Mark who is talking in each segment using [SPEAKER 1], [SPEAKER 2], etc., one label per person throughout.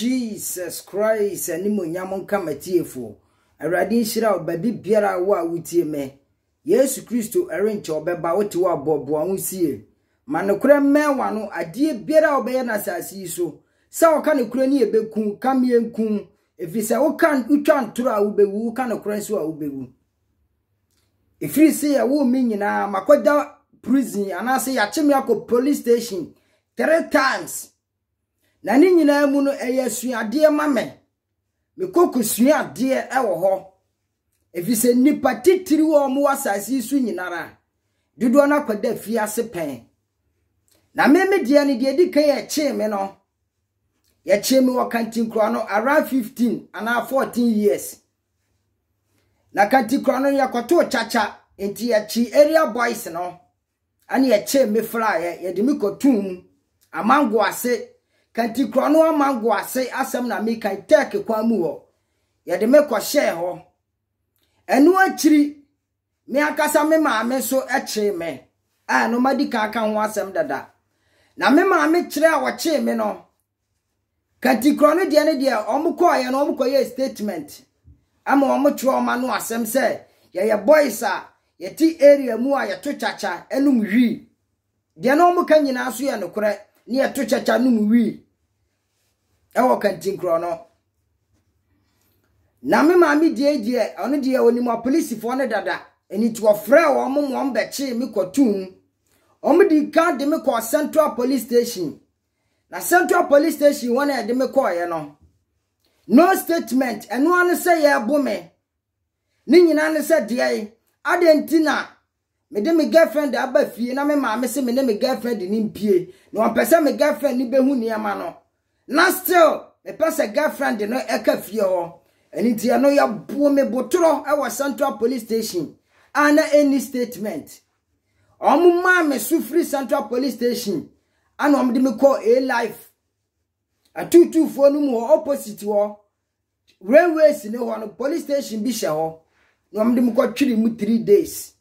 [SPEAKER 1] jesus christ animonyam nka matiefoɔ awurade nhyira wo baabi biara wo a wotie me yesu kristo ɛrenkyɛ ɔbɛba wote wo aboaboa ho sie ma nokorɛ mmɛn wa no adeɛ biara a wɔbɛyɛ no asase yi so sɛ wɔka nokorɛ ne yɛbɛku ka mmeɛ nkum ɛfiri sɛ woka wotwa ntoro a wobɛwu woka nokorɛ nso a wobɛwu ɛfiri sɛ yɛwo me nyinaa makɔda prison anaasɛ yɛakye me akɔ police station three times na ne nyinaa mu no ɛyɛ suadeɛ ma me mekɔkɔ suadeɛ ɛwɔ hɔ ɛfiri sɛ nnipa titiri wɔ ɔmo asase yi so nyinara dodoɔ no akɔda fie ase pɛn na meme deɛ no deɛ di kan yɛkyee me no yɛkyee me wɔ kantinkura no around 15 anaa 14 years na kantinkura no yɛkɔtoo kyakya nti yɛkyi area boys no ɛne yɛkyee me fraeɛ yɛde me kɔtum amango ase kanti kuro no amango ase asɛm na meka tek kwan mu hɔ yɛde me kɔhyɛɛ hɔ ɛno akyiri me ankasa me maame so kyee me a ɛno madi ka aka ho asɛm dada na me maame kyerɛ a wɔkyee me no kanti kuro no deɛ no deɛ ɔmo kɔɔyɛ no ɔmo kɔyɛɛ statement ama ɔmo kyerɛ ɔma no asɛm sɛ yɛyɛ boys a yɛte area mu a yɛto chacha nom wii deɛ na ɔmo ka nyinaa so yɛ nokorɛ ne yɛto kyakya nom wii ɛwɔ kɛntɛn korɔ no na me maame die deɛ ɔno die onim apolisifoɔ ne dada nti wɔfrɛ wɔn mo wɔn bɛkye kɔ kɔtum wɔn de ka de me kɔ central police station na central police station wɔn a yɛde me kɔɔeɛ no no statement ɛnoa no sɛ yɛɛbo me ne nyinaa no sɛ deɛ adeɛ nti na mede me girlfriend aba fie na me maame se me ne me girlfriend ne mpie na wɔmpɛ sɛ me girlfriend bɛ hu nneɛma no na still mepɛ sɛ girlfriend no ɛka fie hɔ ɛno nti ɛno yɛbuo me botorɔ ɛwɔ central police station a na ɛni statement ɔmo maa me so firi central police station ana ɔmo de me kɔ a life atutufoɔ no mu hɔ opposite hɔ railways ne hɔ no police station bi hyɛ hɔ na ɔmo de me kɔ twiri mu three days.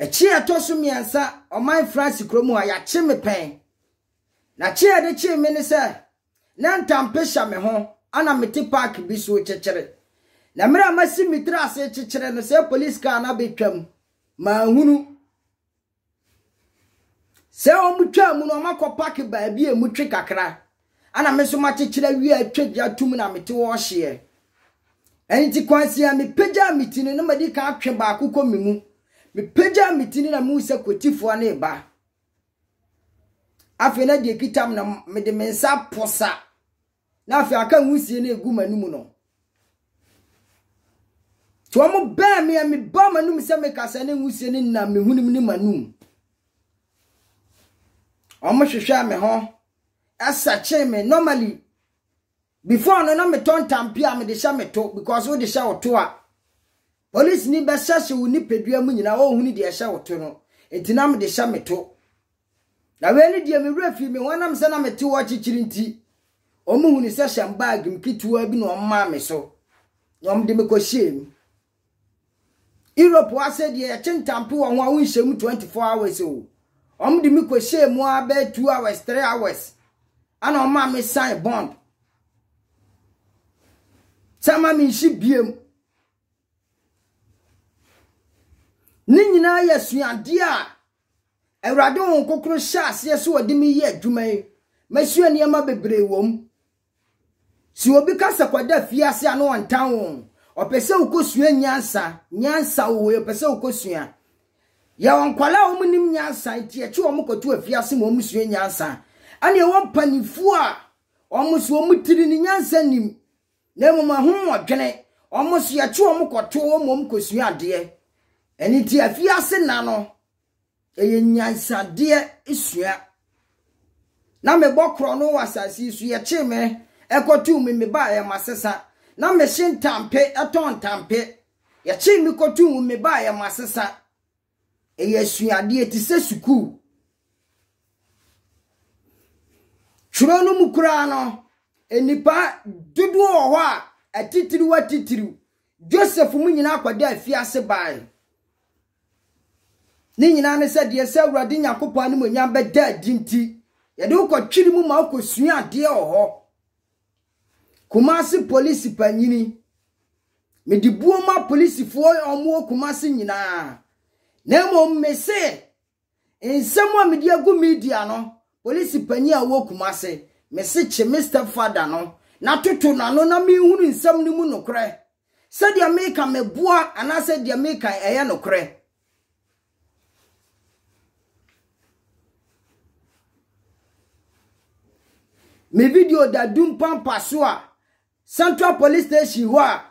[SPEAKER 1] ɛkyi a ɛtɔ so mmiɛnsa ɔman france kurom a yɛakye me pɛn na kyi a yɛde kye me ne sɛ na ntampe hyɛ me ho ana mete park bi so kyekyere na mmerɛ a masi metiri ase kyekyere no sɛ police car no abɛtwam manhunu sɛ wɔn twa mu no wɔakɔ park baabi a mu twe kakra ana me nso makyekyere wie atwa gya tum na mete wɔ hyeɛ ɛnti kwansi a mepagya me no na madi ka atwe baako kɔ me mu mepagya me tini na mehu sɛ kwatifoɔ ne ba afei na deɛ kita m na mede me nsa posa na afei aka nwusie no ɛgu m'anom no nti wɔn bɛn mi a meba m'anom sɛ mekasa ne nwusie no nam mehunim ne m'anom wɔn hwehwɛ me ho ɛsakyɛn me normally before no na metɔ ntampi a mede hyɛ me to because wode hyɛ wo to a polisini bɛhyɛ hyɛ wo nipadua mu nyinaa wɔhunu deɛ ɛhyɛ wo to no nti na mede hyɛ me to na wei ne deɛ mewerɛ firi me hɔnam sɛ na mete wɔ kyikyiri nti ɔmuhunu sɛ hyɛ mbaag mketewa bi na ɔmmaa me so na ɔmde me kɔhyie mu europe wasɛ deɛ yɛkye ntampe wɔ ho a wonhyɛ 24 hours o ɔmde me kɔhyie mu a 2 hours 3 hours ana ɔmaa me sign bond sɛ ma menhye biem ne nyinaa yɛ suadeɛ a awurade wo kokoro hyɛ aseɛ sɛ wɔde meyɛ adwuma yi masua nneɛma bebree wɔ m sɛ obi ka sɛ kɔda afiase a na ɔntan wo ɔpɛ sɛ wokɔsua nyansa nyansa wowei ɔpɛ sɛ wokɔsua yɛwɔ nkwala a wɔm nim nyansa nti akyi wɔn kɔto afiase ma wɔm sua nyansa ɛne ɛwɔ mpanimfoɔ a wɔn so wɔn tiri ne nyansa nim na mmom ahoɔdwene wɔn so yɛkyi wɔn kɔto wɔn ma wɔm kɔsua adeɛ ɛne nti afiase na no ɛyɛ nyansadeɛ esua na mebɔ korɔ no wɔ asase yi so yɛkyee me ɛkɔtuu me mebaa yɛ masesa na mehye ntampe ɛtɔn ntampe yɛkyee me kɔtuu me mebaa yɛ asesa. ɛyɛ suadeɛ te sɛ sukuu twerɛ no mu koraa no nnipa dodoɔ wɔ hɔ a atitiriw atitiriw joseph mu nyinaa kɔde afiase bae ne nyinaa ne sɛ deɛ sɛ awurade nyankopɔn anim onyam bɛda adi nti yɛde wokɔtwiri mu ma wokɔsua adeɛ wɔ hɔ kumase polisi panyini mede buo ma polisifoɔ ɔmoɔ kumase nyinaa na mmom me se nsɛm a mede agu media no polisi panyin a wɔ kumase me kye me stepfather no na toto n'ano na mehunu nsɛm no mu nokorɛ sɛdeɛ meka meboa anaasɛ deɛ meka ɛyɛ nokorɛ me video da dum pampa so a central police station hɔ a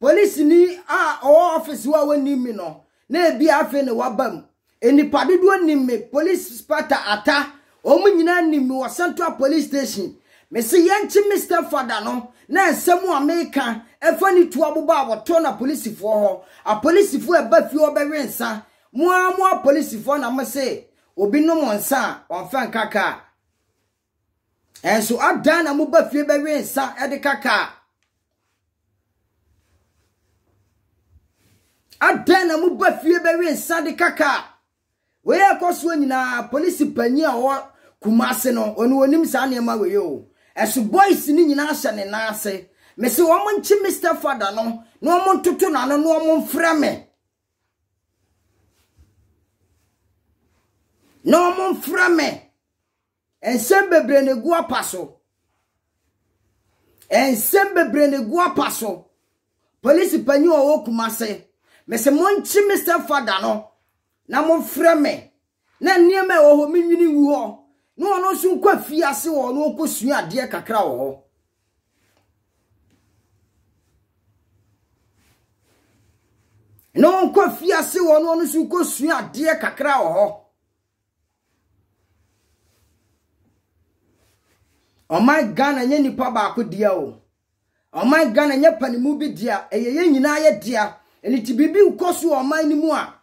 [SPEAKER 1] polisi ni a ɔwɔ office hɔ a wɔnim mi no na ebi afei na waba mu enipa dodoɔ nim mi polisi spata ata wɔn nyinaa nim mi wɔ central police station mesi yɛnkye mi stepfather no na nsɛm a meka ɛfa ne tu aboba a wɔtɔ na polisifoɔ hɔ apolisifoɔ ɛba fie ɔbɛwe nsa mua mua polisifoɔ na mo se obi nom nsa a wɔnfɛn kaka a. nso adan na moba fie bɛwe nsa de kaka adan na moba fie bɛwe nsa de kaka wei ɛkɔ soɔ nyinaa polisi a ɔwɔ kumase no ɔno onim saa nneɛma wei o ɛso boys no nyinaa hyɛ ne nan ase mesi wɔn nkyi mr fada no na wɔn ntoto na wɔn mfrɛ me na wɔn mfrɛ me. nsɛm bebree na egu apa so nsɛm bebree na egu apa so polisi panyin a ɔwɔ kumase mesi mo nkyi mr fada no na mo frɛ me na nneɛma ɛwɔ hɔ mi nwini wu hɔ na ɔno nso nkɔ fie ase wɔ ɔno okɔ sua adeɛ kakra wɔ hɔ. na ɔnkɔ fie ase wɔ no ɔno nso nkɔ sua adeɛ kakra wɔ hɔ. ɔman ghana nye nipa baako deɛ o ɔman ghana nyɛ panimu bi deɛ ɛyɛ yɛn nyinaa yɛ deɛ ɛni biribi nkɔ so wɔ ɔman no mu a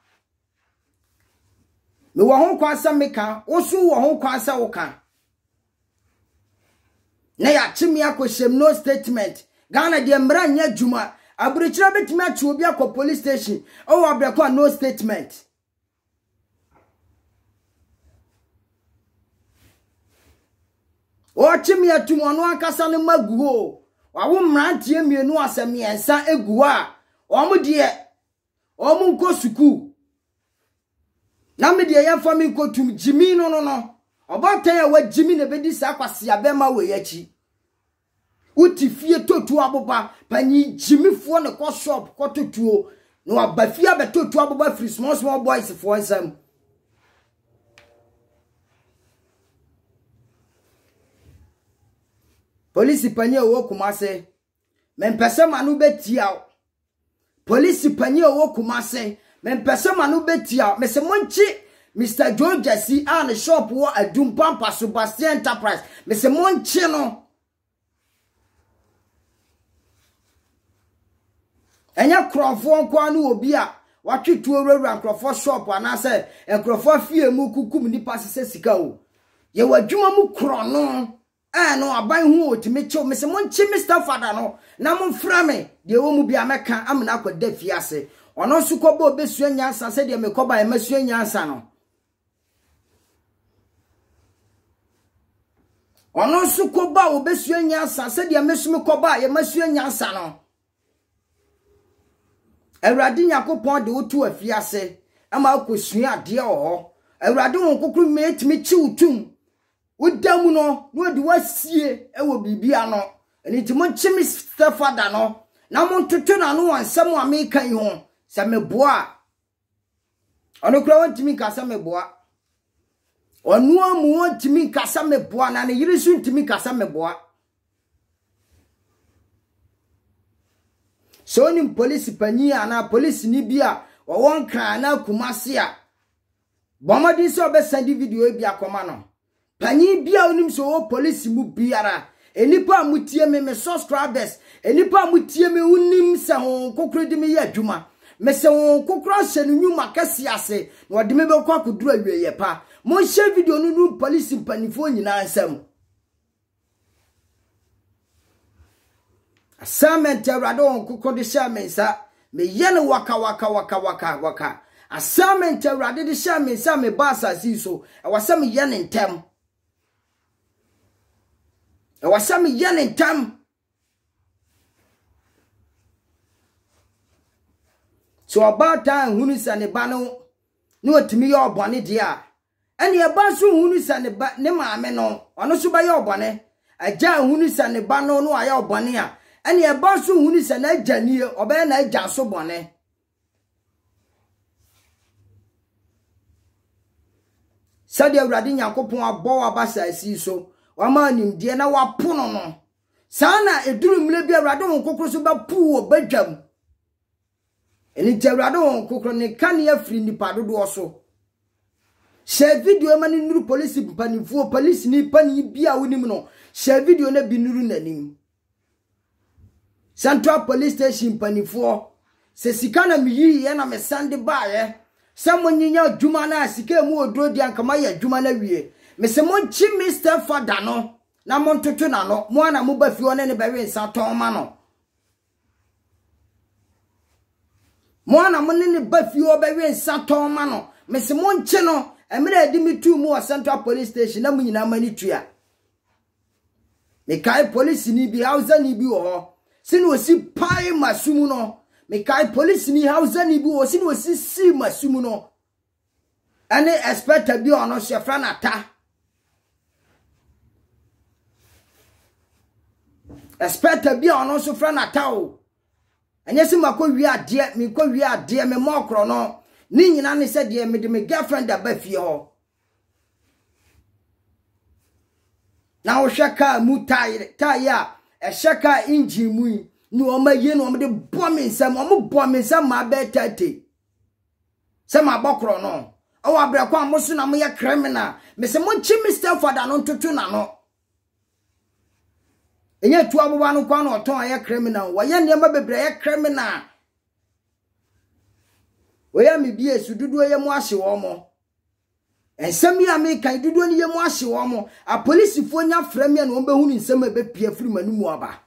[SPEAKER 1] mewɔ ho kwan sɛ meka woso wɔ ho kwan sɛ woka na yɛakye me akɔhyɛm no statement ghana deɛ mmara nyɛ adwuma aburokyerɛ bɛtumi akye obi akɔ police station ɔwɔ abrɛkɔ a no statement ɔrekye mi atum ɔno ankasa no ma gu hɔ wawo mmeranteɛ mmienu asɛ mmiɛnsa egu hɔ a wɔn deɛ wɔn nkɔ sukuu na me deɛ yɛmfa me nkɔ tum gyimi no no no ɔbɔntan a wagyimi na bɛdi saa kwasia bɛma wɔ yɛakyi wote fie totuo aboba panyin gyimifoɔ ne kɔ shop kɔ totuo na waba fie abɛtotuo aboba firi small small boys foɔ nsam polisi panyin a ɔwɔ kumase mɛmpɛsɛ ma no bɛtia o polisi panyin a ɔwɔ kumase mɛmpɛsɛ ma no bɛtia o mɛsɛ mɔnkye mr john jesse a ah, ne shop wɔ adumpa mpa subastien enterprise mɛsɛ mɔnkye no ɛnyɛ kurɔfoɔ nkoa no obi a watwe tuo wurawura nkurɔfoɔ shop anaasɛ nkurɔfoɔ fie mu kukum nipa sisɛ sika o yɛwɔ adwuma mu kurɔ no. ɛɛ eh, no aban ho otumi o mesɛ monkye mr fada no na momfra me deɛ ɛwɔ mu bia mɛka amena dị fie ase ɔno nso kɔbɔ obɛsua nyansa sɛdeɛ mekɔba ɛmasua nyansa no ɔno nso kɔba a obɛsua nyansa sɛdeɛ mesome kɔba a yɛmasua nyansa no awurade nyankopɔn de wotu afiase ama akɔsua adeɛ wɔ hɔ awurade wo kye tum woda mu no na wɔde wasie wɔ biribi ano ɛno nti monkye me stefada no na montoto na no nsɛm a meka yi ho sɛ meboa a ɔno koraa wɔntumi nka sɛ meboa ɔno amu wɔntumi nka sɛ meboa na ne yere so ntumi nka sɛ meboa sɛ onim polisi panyin anaa polisini bi a wɔwɔ nkra anaa kumase a bɔ mmɔden sɛ ɔbɛsan video bi akɔma no panyin bia onim sɛ ɔwɔ polisi mu biara enipa a mutie mi mi subscribers enipa a mutie mi onim sɛ wɔn kokoro de mi yɛ adwuma mese wɔn kokoro ahyɛ no nwuma kɛse ase na wɔde mi bɛkɔ akoduro awie yɛ pa mo n video no nu polisi mpanimfoɔ nyinaa nsam. assignment awurade wɔn koko de hyɛ me nsa meyɛ no waka waka waka waka waka assignment awurade de hyɛ mi nsa mi asase yi so ɛwɔ sɛ meyɛ ne ntɛm. ɛwɔ sɛ meyɛ ne ntam sɛ ɔbaa taa nhunu sɛ ne ba no ne watumi yɛ ɔbɔne deɛ a ɛne ɛba so nhunu sɛ ne ba ne maame no ɔno so bɛyɛ ɔbɔne agya nhunu sɛ ne ba no no ayɛ ɔbɔne a ɛne ɛba so nhunu sɛ n'agya nie ɔbɛyɛ n'agya so bɔne sɛdeɛ awurade nyankopɔn abɔ wɔ aba saasi so wama nimdeɛ na wapo no no saa na ɛduru mmerɛ bi awurade wo nkokoro so bɛpoo wɔ badwam ɛno ya awurade wo nkokoro ne kanea firi nnipa dodoɔ so hyɛ video ma polisi ni polisini pani bi a wonim no video no bi nuru n'anim central police station mpanifoɔ se sikana na meyiiɛ na mesande baeɛ sɛ monyinya adwuma no a sika mu ɔduro di ankama yɛ adwuma no awie mese monkyi me stepfather no na montoto n'ano mo a na moba fie hɔ ne ne bɛwe nsa tɔn ma no mo a na mo ne ne ba fie hɔ bɛwe nsa tɔn ma no mese monkye no mmerɛ e adi me tu mu wɔ central police station na mo nyinaa ma ne tua mekae polisini bi hausani bi wɔ hɔ sene osi pae masum no mekae polisini hausani bi wɔ hɔ sene osi sii masum no ɛne expector bi ɔno hyɛfra nata expecta bi a ɔno nso frɛ natao ɛnyɛ sɛ makɔ wie adeɛ mekɔ wie adeɛ me mɔkorɔ no ne nyinaa ne sɛ deɛ mede me girlfriend aba fie hɔ na wohwɛ kaa mu tae a ɛhyɛ kaa engine mu yi ne ɔma yie no ɔmde bɔ me nsɛm ɔmo bɔ me nsɛm ma bɛɛ tate sɛ mabɔ korɔ no ɔwɔ aberɛkɔ a mo so na moyɛ criminal mesɛ monkye me stelford ano ntoto n'ano enye tu aboba no kwan na ɔtɔn ɛyɛ criminal wɔyɛ nneɛma bebree ɛyɛ criminal wɔyɛ mi bie su dodoɔ yɛ mu ahye wɔn mo nsɛm yi a meka dodoɔ no yɛ mu ahye wɔn mo apolisifoɔ nya frɛ mi a na wɔn bɛhu ne nsɛm a ɛbɛpie firi mu aba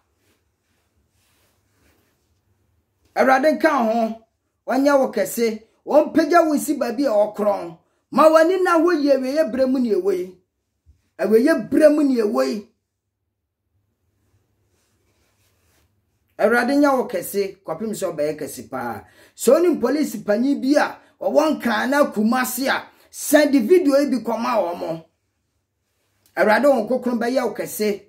[SPEAKER 1] awurade nka ho wɔnyɛ wo kɛse wɔn mpagya wo si baabi a ɔkorɔn ma wɔn ani na hɔ yie awɛyɛ berɛ mu ne ɛwɔ yi awɛyɛ berɛ mu ne ɛwɔ yi. awurade nya wo kɛse kɔpem sɛ ɔbɛyɛ kɛse paa sɛ onim polisi panyin bi a ɔwɔ nkran na kuma se a sɛde video yi bi kɔma wɔ mo awurade wɔn kokoro bɛyɛ wo kɛse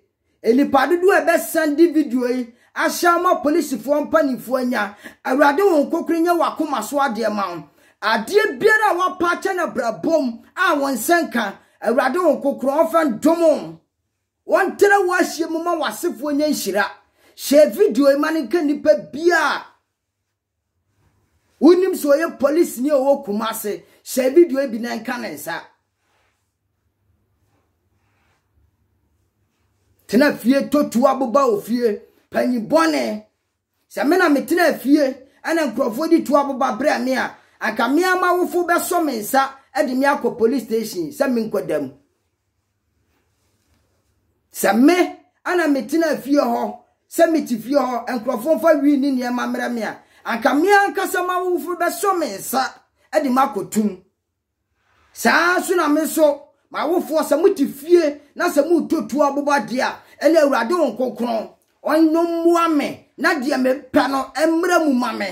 [SPEAKER 1] enipa dodoɔ a ɛbɛsɛnde video yi ahyɛ ama polisifoɔ mpanimfoɔ nya awurade wɔn kokoro nyɛ wɔ so adeɛ ma wo adeɛ biara a wɔapa kyɛ na brabom a wɔn nsa nka awurade wɔn kokoro wɔn domo wɔn tɛrɛ wɔn ahyia mu ma wɔn asefoɔ nyɛ nhyira hyɛ video yi ma ne nka nnipa bia wonim sɛ ɔyɛ polisini a ɔwɔ kuma ase hyɛ video yi bi na nka ne nsa tena fie totuo aboba wɔ fie panyin bɔne sɛ me na metena fie ɛna nkurɔfoɔ de tuo aboba brɛ me a anka me ama bɛsɔ me nsa de me akɔ police station sɛ menkɔ dam sɛ me ana metena fie hɔ sɛ metefie hɔ nkurɔfoɔ mfa wii ne nneɛma mmerɛ me a anka me ankasa ma woforo bɛsɔ me nsa de ma saa so na me so ma awofoɔ sɛ mote fie na sɛ mototu abobɔ deɛ a ɛne awurade wo nkokron ɔno mmoa me na deɛ mepɛ no mmerɛ mu ma me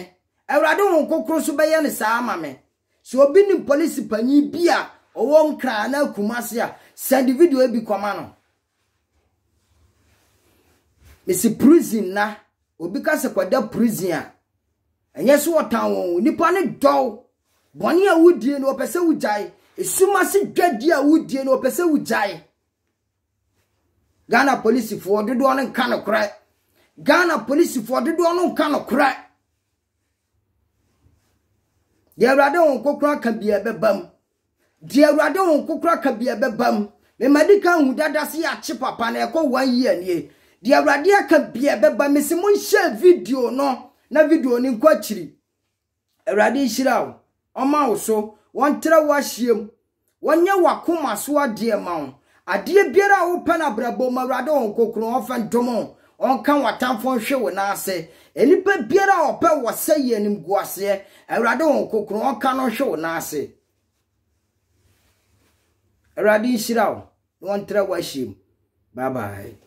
[SPEAKER 1] awurade wo nkokron so bɛyɛ ne saa ma me sɛ obi ne polisi panyin bi a ɔwɔ nkra na akumase a sɛnde video bi kɔma no mesi prison na obi ka sɛ kwada prison a ɛnyɛ so wɔtan wɔn nipa ne dɔw bɔne a wodie no wɔpɛ sɛ wogyae esuma se dwadi a wodie no wɔpɛ sɛ wogyae ghana polisifoɔ dodoɔ no nka no korɛ ghana polisifoɔ dodoɔ no nka no korɛ deɛ awurade wɔn kokora ka bia bɛba mu deɛ awurade wɔn kokora ka bia bɛba mu mɛmadi ka ahu dada se papa na ɛkɔ wɔn yi anie deɛ awurade aka bia bɛba me sɛ monhyɛ video no na video no nkɔ akyiri awurade nhyira wo ɔma wo so wɔntrɛ wo ahyiam wɔnyɛ wakoma so adeɛ ma wo adeɛ biara a wopɛ no abrabɔ mu awurade wɔn kokoro ɔmfa ntom ɔnka watamfo nhwe wo n'ase enipa biara a ɔpɛ wɔ sɛ yɛ animguaseɛ awurade wɔn kokoro ɔnka no nhwe wo n'ase awurade nhyira wo na wɔntrɛ wo ahyiam bye bye